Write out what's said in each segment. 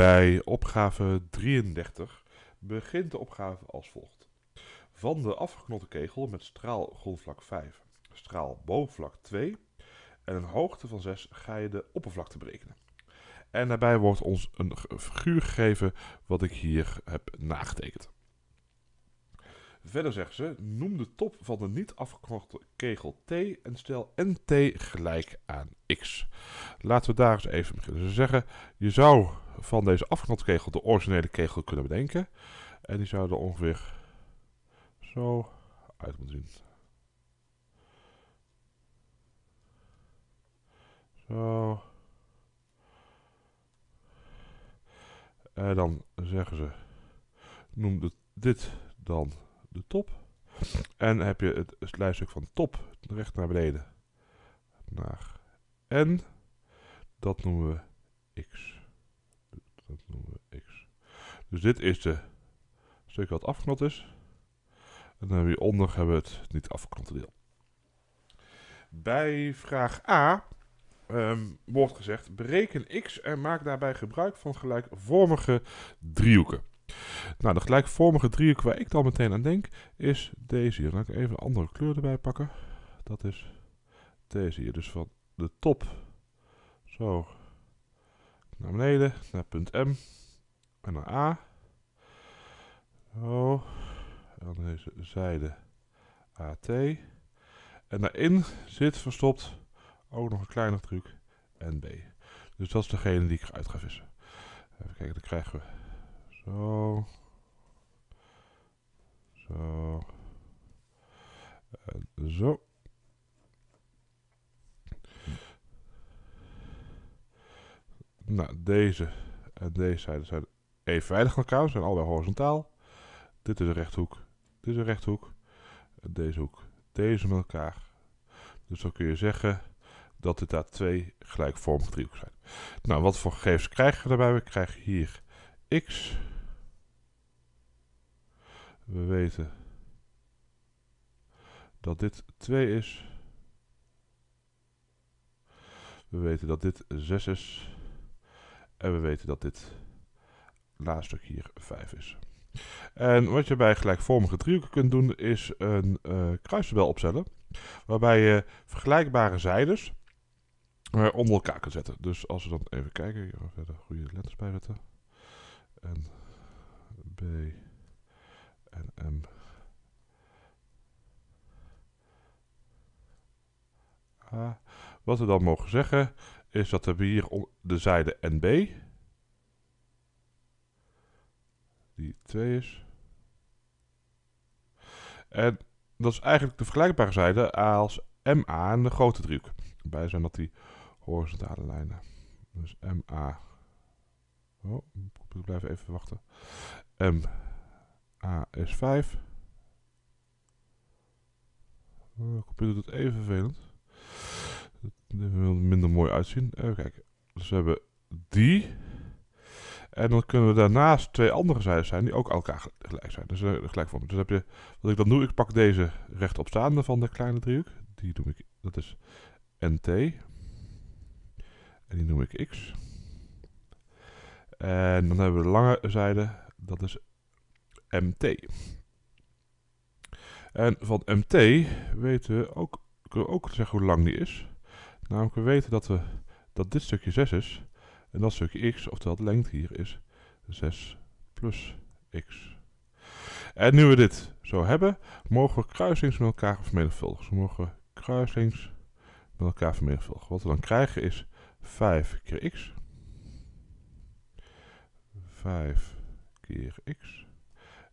Bij opgave 33 begint de opgave als volgt. Van de afgeknotte kegel met straal grondvlak 5, straal bovenvlak 2 en een hoogte van 6 ga je de oppervlakte berekenen. En daarbij wordt ons een figuur gegeven wat ik hier heb nagetekend. Verder zeggen ze, noem de top van de niet afgeknotte kegel t en stel nt gelijk aan x. Laten we daar eens even beginnen. Ze zeggen, je zou van deze kegel de originele kegel kunnen bedenken. En die zouden ongeveer zo uit moeten zien. Zo. En dan zeggen ze, noem dit dan de top. En heb je het, het lijststuk van top recht naar beneden naar n. Dat noemen we x. Dat noemen we x. Dus dit is de stuk wat afgeknot is. En dan hieronder hebben we het niet afgeknotte deel. Bij vraag A ehm, wordt gezegd: bereken x en maak daarbij gebruik van gelijkvormige driehoeken. Nou, de gelijkvormige driehoek waar ik dan meteen aan denk, is deze hier. Dan kan ik even een andere kleur erbij pakken. Dat is deze hier. Dus van de top zo naar beneden, naar punt M. En naar A. Zo. Oh, en deze zijde AT. En daarin zit verstopt ook nog een kleiner truc NB. Dus dat is degene die ik uit ga vissen. Even kijken, dan krijgen we zo. Zo. En zo. Nou, deze en eh, deze zijde zijn evenwijdig aan elkaar. Ze zijn allebei horizontaal. Dit is een rechthoek. Dit is een rechthoek. deze hoek. Deze met elkaar. Dus dan kun je zeggen dat dit daar twee gelijkvormige driehoeken zijn. Nou, wat voor gegevens krijgen we daarbij? We krijgen hier x. We weten dat dit 2 is. We weten dat dit 6 is. En we weten dat dit laatste stuk hier 5 is. En wat je bij gelijkvormige driehoeken kunt doen, is een uh, kruistabel opstellen. Waarbij je vergelijkbare zijdes eh, onder elkaar kunt zetten. Dus als we dan even kijken, hier ga verder goede letters bijzetten, En B en M. A. Wat we dan mogen zeggen is dat we hier de zijde NB, die 2 is. En dat is eigenlijk de vergelijkbare zijde als MA en de grote driehoek. Bij zijn dat die horizontale lijnen. Dus MA. Oh, ik blijf even wachten. MA is 5. De computer doet even vervelend wil minder mooi uitzien. Even kijken. Dus we hebben die. En dan kunnen we daarnaast twee andere zijden zijn die ook elkaar gelijk zijn. Dus zijn eh, gelijkvormig. Dus heb je, wat ik dan doe, ik pak deze rechtopstaande van de kleine driehoek. Die noem ik, dat is nt. En die noem ik x. En dan hebben we de lange zijde, dat is mt. En van mt weten we ook, kunnen we ook zeggen hoe lang die is. Namelijk we weten dat, we, dat dit stukje 6 is. En dat stukje x, oftewel de lengte hier, is 6 plus x. En nu we dit zo hebben, mogen we kruisings met elkaar vermenigvuldigen. Dus we mogen kruisings met elkaar vermenigvuldigen. Wat we dan krijgen is 5 keer x. 5 keer x.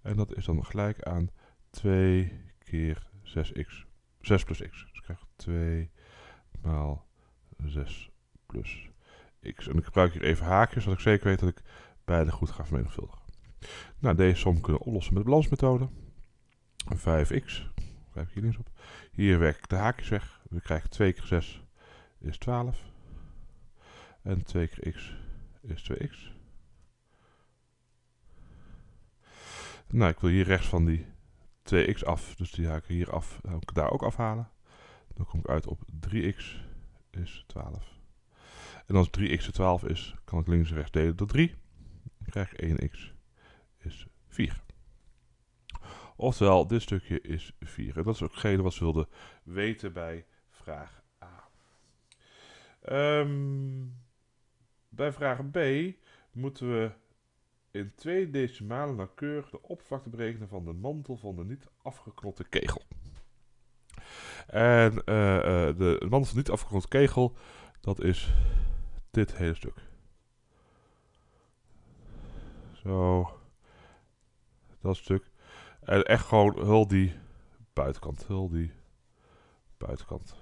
En dat is dan gelijk aan 2 keer 6x. 6 plus x. Dus ik krijg 2 maal 6 plus x. En ik gebruik hier even haakjes, zodat ik zeker weet dat ik beide goed ga vermenigvuldigen. Nou, deze som kunnen we oplossen met de balansmethode. 5x, schrijf ik hier links op. Hier werk ik de haakjes weg. We krijgen 2 keer 6 is 12. En 2 keer x is 2x. Nou, ik wil hier rechts van die 2x af, dus die haak ik hier af. Dan ik daar ook afhalen. Dan kom ik uit op 3x is 12. En als 3x 12 is, kan ik links en rechts delen door 3. Dan krijg 1x is 4. Oftewel, dit stukje is 4. En dat is ook hetgeen wat ze wilden weten bij vraag A. Um, bij vraag B moeten we in twee decimalen nauwkeurig de oppervlakte berekenen van de mantel van de niet afgeknotte kegel. En de man van niet afgerond kegel, dat is dit hele stuk. Zo. Dat stuk. En echt gewoon hul die buitenkant. Hul die buitenkant.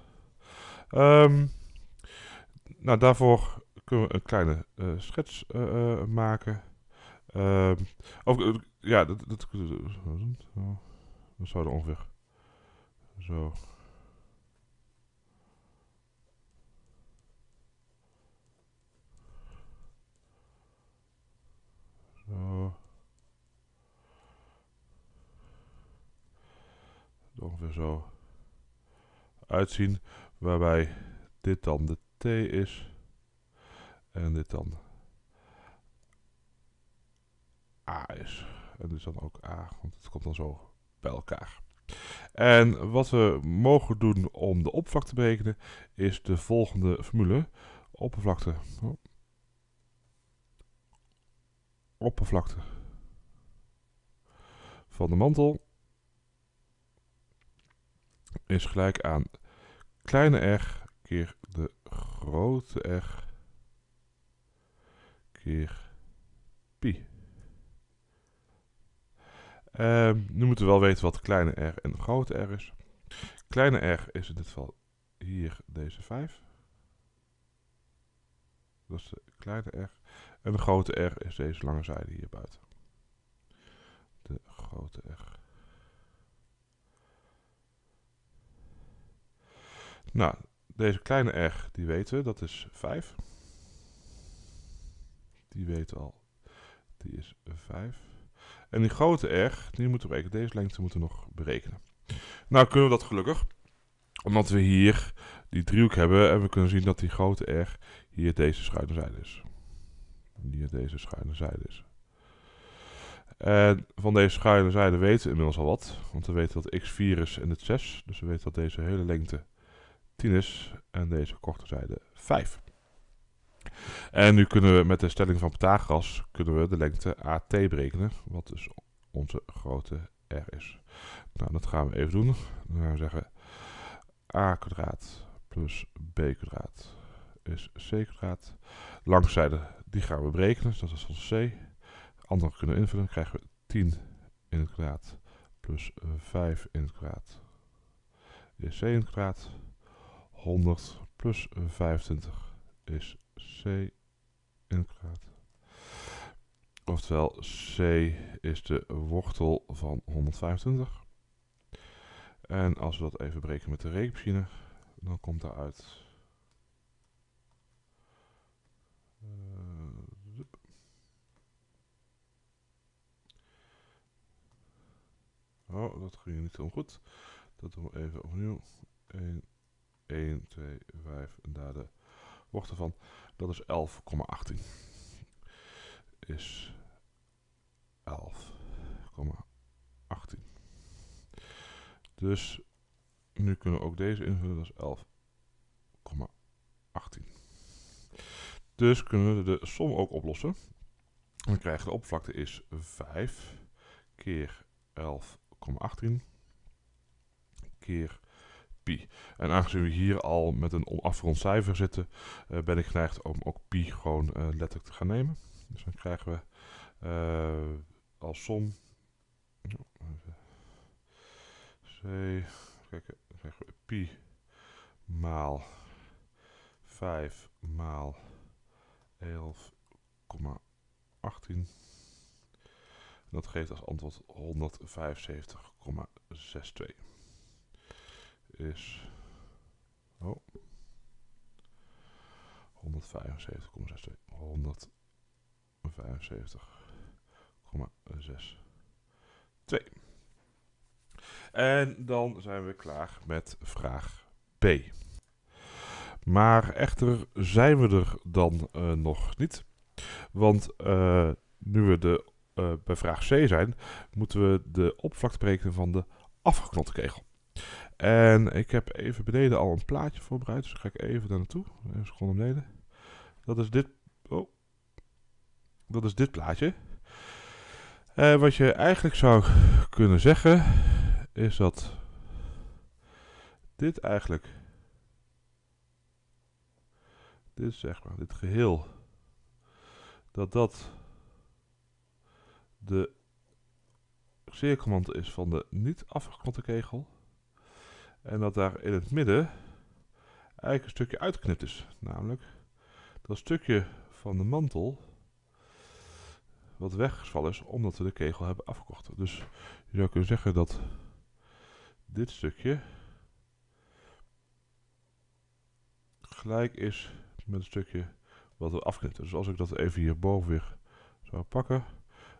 nou, daarvoor kunnen we een kleine uh, schets maken. of, ja, dat, dat, dat, dat zou er ongeveer zo. Zo. Ongeveer zo uitzien. Waarbij dit dan de T is. En dit dan A is. En dus dan ook A, want het komt dan zo bij elkaar. En wat we mogen doen om de oppervlakte te berekenen, is de volgende formule. Oppervlakte oppervlakte van de mantel is gelijk aan kleine r keer de grote r keer pi. Ehm, nu moeten we wel weten wat kleine r en grote r is. Kleine r is in dit geval hier deze 5. Dat is de kleine r. En de grote R is deze lange zijde hier buiten. De grote R. Nou, deze kleine R, die weten we, dat is 5. Die weten al, die is 5. En die grote R, die moeten we berekenen. Deze lengte moeten we nog berekenen. Nou kunnen we dat gelukkig, omdat we hier die driehoek hebben en we kunnen zien dat die grote R hier deze schuine zijde is die deze schuine zijde is. En van deze schuine zijde weten we inmiddels al wat. Want we weten dat x4 is en het 6. Dus we weten dat deze hele lengte 10 is en deze korte zijde 5. En nu kunnen we met de stelling van Pythagoras kunnen we de lengte AT berekenen. Wat dus onze grote R is. Nou, dat gaan we even doen. Dan gaan we zeggen a kwadraat plus b kwadraat is c kwadraat. Langzijde, die gaan we berekenen. Dus dat is onze C. Andere kunnen invullen. Dan krijgen we 10 in het kwadraat plus 5 eh, in het kwadraat. Eh, is C in het kwadraat 100 plus 25 is C in het kwadraat. Oftewel, C is de wortel van 125. En als we dat even breken met de rekenmachine, dan komt daaruit Eh, oh, dat ging niet helemaal goed. Dat doen we even opnieuw. 1, 1 2, 5 en daar de hoogte van. Dat is 11,18. Is 11,18. Dus nu kunnen we ook deze invullen, dat is 11. Dus kunnen we de som ook oplossen. Dan krijgen de oppervlakte is 5 keer 11,18 keer pi. En aangezien we hier al met een onafgerond cijfer zitten, eh, ben ik geneigd om ook pi gewoon eh, letterlijk te gaan nemen. Dus dan krijgen we eh, als som C, kijken, dan krijgen we pi maal 5 maal 11,18. Dat geeft als antwoord 175,62. Is... Oh. 175,62. 175,62. En dan zijn we klaar met vraag B. Maar echter zijn we er dan eh, nog niet. Want eh, nu we de, eh, bij vraag C zijn, moeten we de oppervlakte berekenen van de afgeknotte kegel. En ik heb even beneden al een plaatje voorbereid, dus ga ik even daar naartoe. Even seconde beneden. Dat is dit, oh. dat is dit plaatje. wat je eigenlijk zou kunnen zeggen, is dat dit eigenlijk dit zeg maar, dit geheel, dat dat de cirkelmantel is van de niet afgeklonte kegel. En dat daar in het midden eigenlijk een stukje uitgeknipt is. Namelijk dat stukje van de mantel wat weggevallen is omdat we de kegel hebben afgekocht. Dus je zou kunnen zeggen dat dit stukje gelijk is met een stukje wat we afknippen. Dus als ik dat even hierboven weer zou pakken,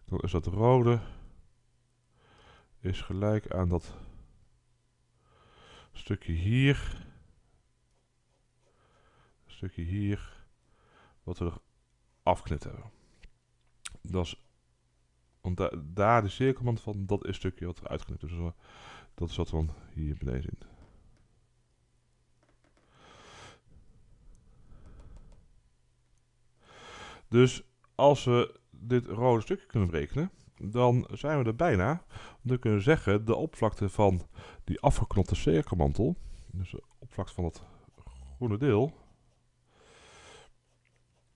dan is dat rode is gelijk aan dat stukje hier, stukje hier, wat we er afknipt hebben. Dat is, want daar de cirkelmand van, dat is het stukje wat we uitgeknipt is. Dus dat is wat dan hier beneden zit. Dus als we dit rode stukje kunnen berekenen, dan zijn we er bijna. Dan kunnen we zeggen de oppervlakte van die afgeknotte cirkelmantel, dus de oppervlakte van dat groene deel,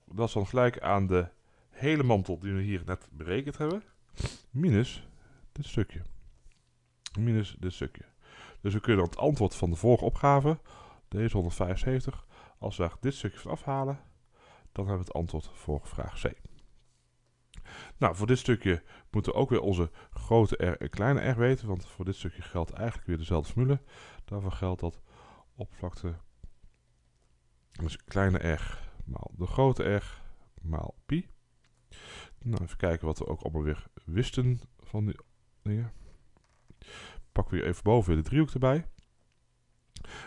dat is dan gelijk aan de hele mantel die we hier net berekend hebben, minus dit stukje. Minus dit stukje. Dus we kunnen dan het antwoord van de vorige opgave, deze 175, als we dit stukje van afhalen, dan hebben we het antwoord voor vraag C. Nou, voor dit stukje moeten we ook weer onze grote R en kleine R weten. Want voor dit stukje geldt eigenlijk weer dezelfde formule. Daarvoor geldt dat oppervlakte, dus kleine r maal de grote r maal pi. Nou, even kijken wat we ook allemaal weer wisten van die dingen. Pakken we even boven weer de driehoek erbij. Um,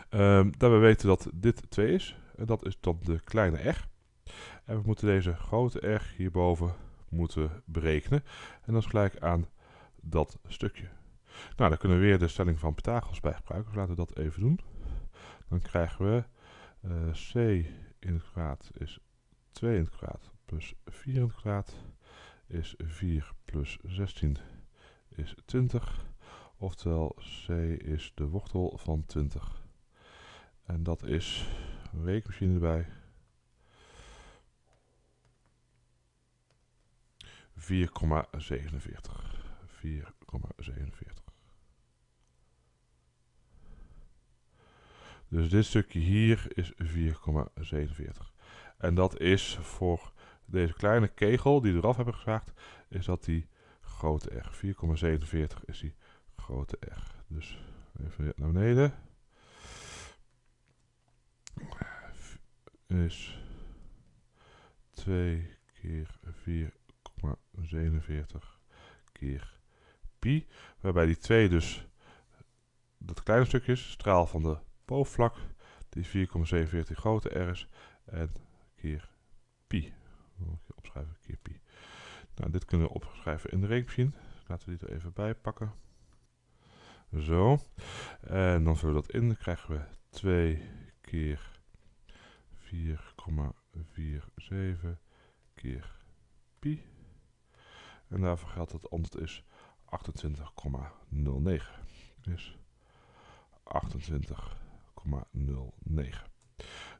ehm, daarbij weten dat dit 2 is. En dat is dan de kleine r. En we moeten deze grote R hierboven moeten berekenen. En dat is gelijk aan dat stukje. Nou, dan kunnen we weer de stelling van Pythagoras bij gebruiken. Dus laten we dat even doen. Dan krijgen we eh, c in het kwaad is 2 in het kwaad plus 4 in het kwaad is 4 plus 16 is 20. Oftewel c is de wortel van 20. En dat is een weekmachine erbij. 4,47. 4,47. Dus dit stukje hier is 4,47. En dat is voor deze kleine kegel die we eraf hebben gezaagd, is dat die grote R. 4,47 is die grote R. Dus even naar beneden. Is 2 keer 4 47 keer pi. Waarbij die 2 dus dat kleine stukje is, straal van de poofvlak. die 4,47 grote R is, en keer pi. Opschrijven, keer pi. Nou, dit kunnen we opschrijven in de rekenmachine. Laten we die er even bij pakken. Zo. En dan vullen we dat in. Dan krijgen we 2 keer 4,47 keer pi. En daarvoor geldt dat het antwoord is 28,09. Dus 28,09.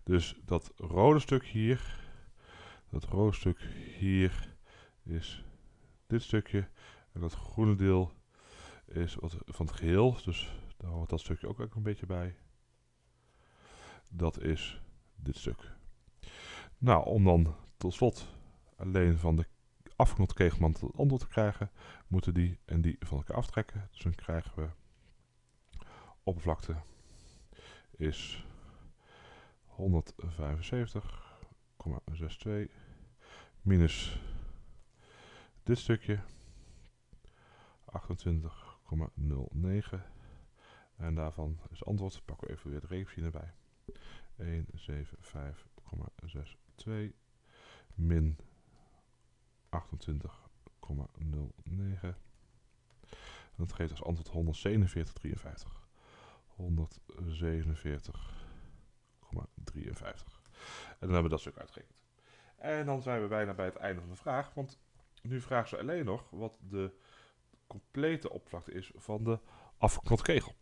Dus dat rode stuk hier, dat rode stuk hier is dit stukje. En dat groene deel is wat van het geheel, dus daar hoort dat stukje ook een beetje bij. Dat is dit stuk. Nou, om dan tot slot alleen van de afgerond kreeg om het antwoord te krijgen, moeten die en die van elkaar aftrekken. Dus dan krijgen we oppervlakte is 175,62 minus dit stukje 28,09 en daarvan is antwoord, pakken we even weer de rekenmachine erbij. 175,62 min 28,09. Dat geeft als antwoord 147,53. 147,53. En dan hebben we dat stuk uitgerekend. En dan zijn we bijna bij het einde van de vraag. Want nu vragen ze alleen nog wat de complete oppervlakte is van de afgeknotte kegel.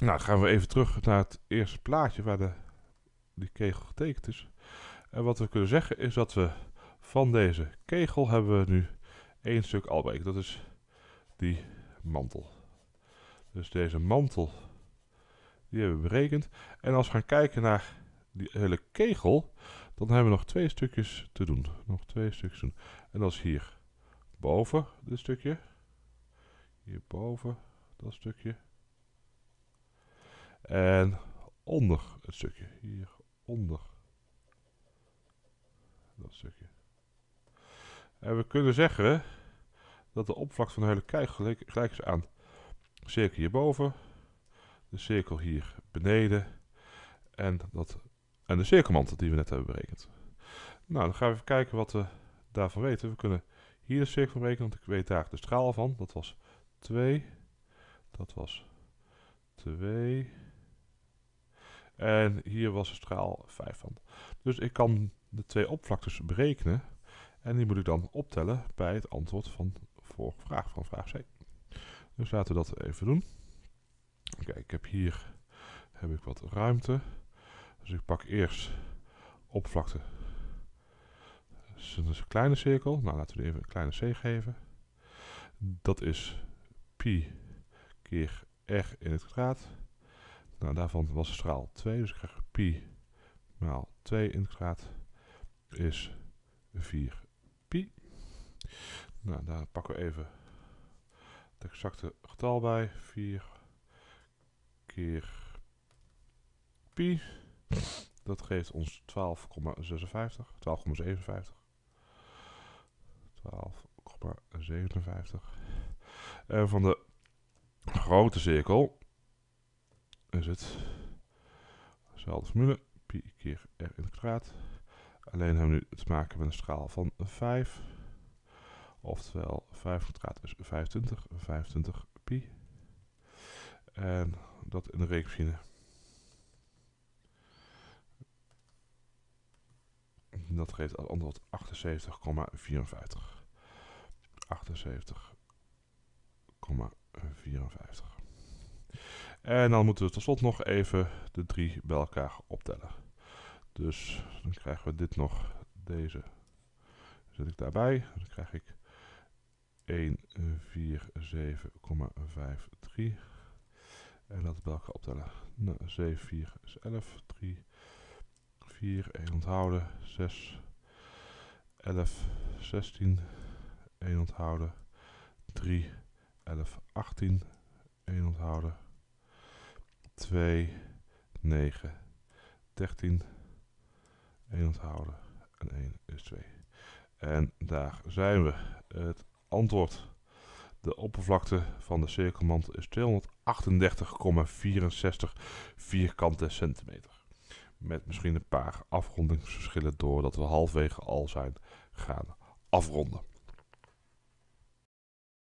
Nou, gaan we even terug naar het eerste plaatje waar de, die kegel getekend is. En wat we kunnen zeggen is dat we van deze kegel hebben we nu één stuk albeek. Dat is die mantel. Dus deze mantel, die hebben we berekend. En als we gaan kijken naar die hele kegel, dan hebben we nog twee stukjes te doen. Nog twee stukjes doen. En dat is hier boven dit stukje. hier boven dat stukje. En onder het stukje. hier onder dat stukje. En eh, we kunnen zeggen dat de oppervlakte van de hele kijk gelijk, is aan de cirkel hierboven, de cirkel hier beneden en, dat, en de cirkelmantel die we net hebben berekend. Nou, dan gaan we even kijken wat we daarvan weten. We kunnen hier de cirkel berekenen, want ik weet daar de straal van. Dat was 2, dat was 2 en hier was de straal 5 van. Dus ik kan de twee oppervlaktes berekenen en die moet ik dan optellen bij het antwoord van vorige vraag, van vraag C. Dus laten we dat even doen. Kijk, ik heb hier heb ik wat ruimte. Dus ik pak eerst oppervlakte. Dus dat is een kleine cirkel. Nou, laten we die even een kleine c geven. Dat is pi keer r in het kwadraat. Nou, daarvan was de straal 2. Dus ik krijg pi maal 2 in het kwadraat is 4 pi. Nou, daar pakken we even het exacte getal bij. 4 keer pi. Dat geeft ons 12,56. 12,57. 12,57. En van de grote cirkel is het dezelfde formule. Pi keer r in het kwadraat. Alleen hebben we nu te maken met een straal van 5. Oftewel 5 kwadraat is 25, 25 pi. En dat in de reeksmachine. Dat geeft als antwoord 78,54. 78,54. En dan moeten we tot slot nog even de 3 bij elkaar optellen. Dus dan krijgen we dit nog, deze. Zet ik daarbij, dan krijg ik 147,53. En laten we elkaar optellen. Nou, 7, 4 is 11, 3, 4, 1 onthouden, 6, 11, 16, 1 onthouden, 3, 11, 18, 1 onthouden, 2, 9, 13, 1 onthouden. En 1 is 2. En daar zijn we. Het antwoord. De oppervlakte van de cirkelmand is 238,64 vierkante centimeter. Met misschien een paar afrondingsverschillen doordat we halfwege al zijn gaan afronden.